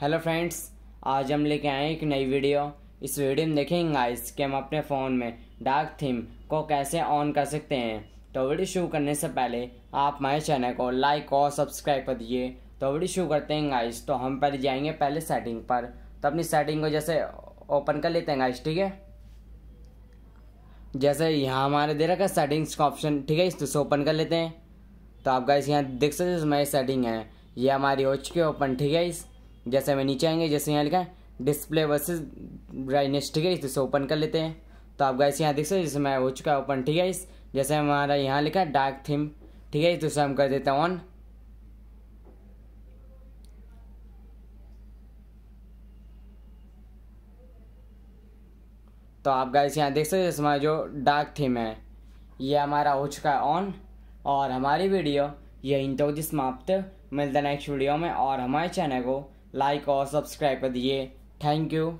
hello friends आज हम लेके आए एक नई वीडियो इस वीडियो में देखेंगे गाइस कि हम अपने फ़ोन में डार्क थीम को कैसे ऑन कर सकते हैं तो वीडियो शुरू करने से पहले आप हमारे चैनल को लाइक और सब्सक्राइब कर दीजिए तो वीडियो शुरू करते हैं गाइस तो हम पहले जाएंगे पहले सेटिंग पर तो अपनी सेटिंग को जैसे ओपन कर लेते हैं गाइस ठीक है जैसे यहाँ हमारे दे रखा सेटिंग्स का ऑप्शन ठीक है इससे ओपन कर लेते हैं तो आप गाइस यहाँ देख सकते हैं हमारी सेटिंग है ये हमारी हो चुकी है ओपन ठीक है इस जैसे हमें नीचे आएंगे जैसे यहाँ लिखा है डिस्प्ले वर्सेस ब्राइटनेस ठीक है इसे ओपन कर लेते हैं तो आप गाइस यहाँ देख सकते जैसे मैं हो चुका है ओपन ठीक है इस जैसे हमारा यहाँ लिखा है डार्क थीम ठीक है इसे हम कर देते हैं ऑन तो आप गाइस यहाँ देख सकते हैं हमारा जो डार्क थीम है ये हमारा हो चुका है ऑन और हमारी वीडियो यहीं तक तो समाप्त मिलता नेक्स्ट वीडियो में और हमारे चैनल को लाइक और सब्सक्राइब कर दीजिए थैंक यू